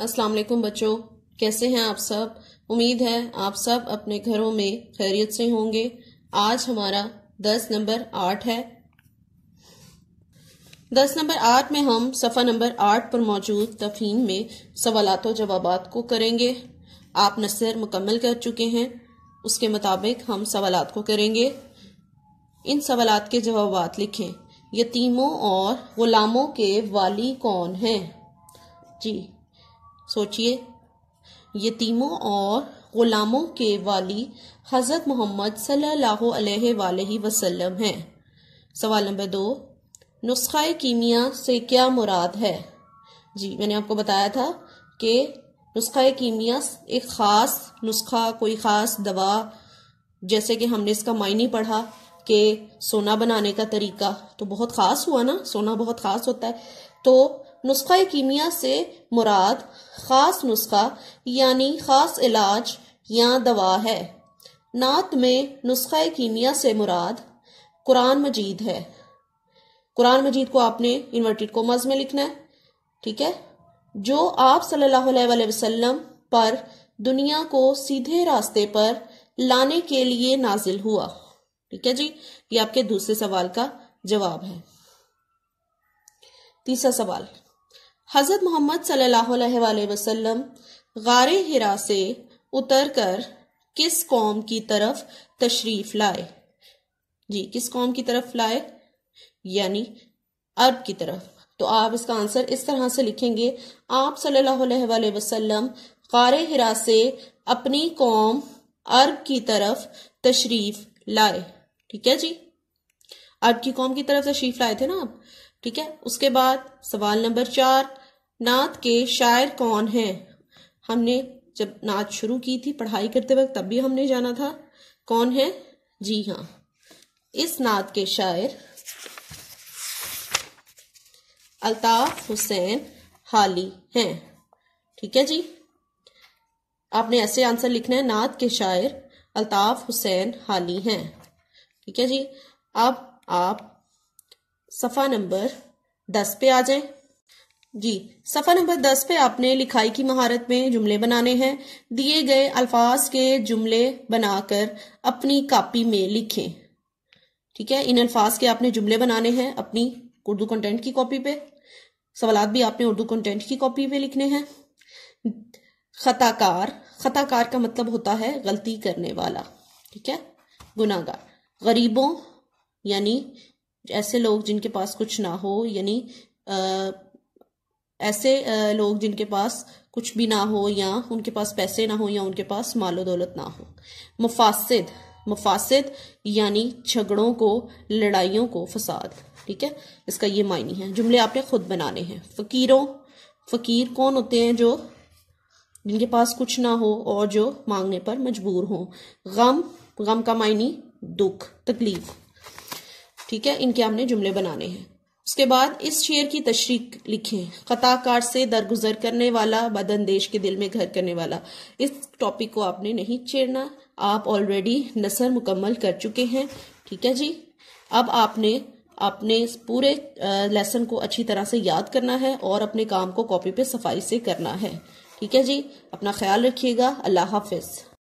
अस्सलाम वालेकुम बच्चों कैसे हैं आप सब उम्मीद है आप सब अपने घरों में खैरियत से होंगे आज हमारा दस नंबर आठ है दस नंबर आठ में हम सफ़ा नंबर आठ पर मौजूद तफहीम में सवालत जवाब को करेंगे आप नसर मुकम्मल कर चुके हैं उसके मुताबिक हम सवाल को करेंगे इन सवाल के जवाब लिखें यतीमों और ग़ुलामों के वाली कौन हैं जी सोचिए यतीमों और गुलामों के वाली हज़रत मोहम्मद सल्लल्लाहु अलैहि वसल्लम हैं सवाल नंबर दो नुस्खा कीमिया से क्या मुराद है जी मैंने आपको बताया था कि नुस्खा कीमिया एक ख़ास नुस्खा कोई ख़ास दवा जैसे कि हमने इसका मायने पढ़ा कि सोना बनाने का तरीका तो बहुत ख़ास हुआ ना सोना बहुत ख़ास होता है तो नुस्खा कीमिया से मुराद ख़ास नुस्खा यानी ख़ास इलाज या दवा है नात में नुस्खा कीमिया से मुराद कुरान मजीद है कुरान मजीद को आपने इन्वर्टेड कोमाज में लिखना है ठीक है जो आप सल्लल्लाहु अलैहि वसल्लम पर दुनिया को सीधे रास्ते पर लाने के लिए नाजिल हुआ ठीक है जी ये आपके दूसरे सवाल का जवाब है तीसरा सवाल हज़रत मोहम्मद सल्ला गार गारे हिरा से उतर कर किस कौम की तरफ तशरीफ लाए जी किस कौम की तरफ लाए यानी अरब की तरफ तो आप इसका आंसर इस तरह से लिखेंगे आप सल्लल्लाहु अलैहि गारे हिरा से अपनी कौम अरब की तरफ तशरीफ लाए ठीक है जी अरब की कौम की तरफ तशरीफ लाए थे ना आप ठीक है उसके बाद सवाल नंबर चार नात के शायर कौन हैं हमने जब नात शुरू की थी पढ़ाई करते वक्त तब भी हमने जाना था कौन है जी हाँ इस नात के शायर अल्ताफ हुसैन हाली हैं ठीक है जी आपने ऐसे आंसर लिखना है नात के शायर अल्ताफ हुसैन हाली हैं ठीक है जी अब आप सफ़ा नंबर दस पे आ जाएं जी सफा नंबर दस पे आपने लिखाई की महारत में जुमले बनाने हैं दिए गए अल्फाज के जुमले बनाकर अपनी कापी में लिखें ठीक है इन अल्फाज के आपने जुमले बनाने हैं अपनी उर्दू कंटेंट की कॉपी पे सवाल भी आपने उर्दू कंटेंट की कॉपी पे लिखने हैं खताकार खताकार का मतलब होता है गलती करने वाला ठीक है गुनागार गरीबों यानी ऐसे लोग जिनके पास कुछ ना हो यानी ऐसे लोग जिनके पास कुछ भी ना हो या उनके पास पैसे ना हो या उनके पास मालो दौलत ना हो मुफासिद मुफासिद यानी झगड़ों को लड़ाइयों को फसाद ठीक है इसका ये मायने है जुमले आपने खुद बनाने हैं फ़कीरों फ़कीर कौन होते हैं जो जिनके पास कुछ ना हो और जो मांगने पर मजबूर हों गम गम का मायनी दुख तकलीफ ठीक है इनके हमने जुमले बनाने हैं उसके बाद इस शेर की तशरीक लिखे कताकार से दरगुजर करने वाला बदन देश के दिल में घर करने वाला इस टॉपिक को आपने नहीं छेड़ना आप ऑलरेडी नसर मुकम्मल कर चुके हैं ठीक है जी अब आपने अपने पूरे लेसन को अच्छी तरह से याद करना है और अपने काम को कॉपी पे सफाई से करना है ठीक है जी अपना ख्याल रखिएगा अल्लाह हाफिज़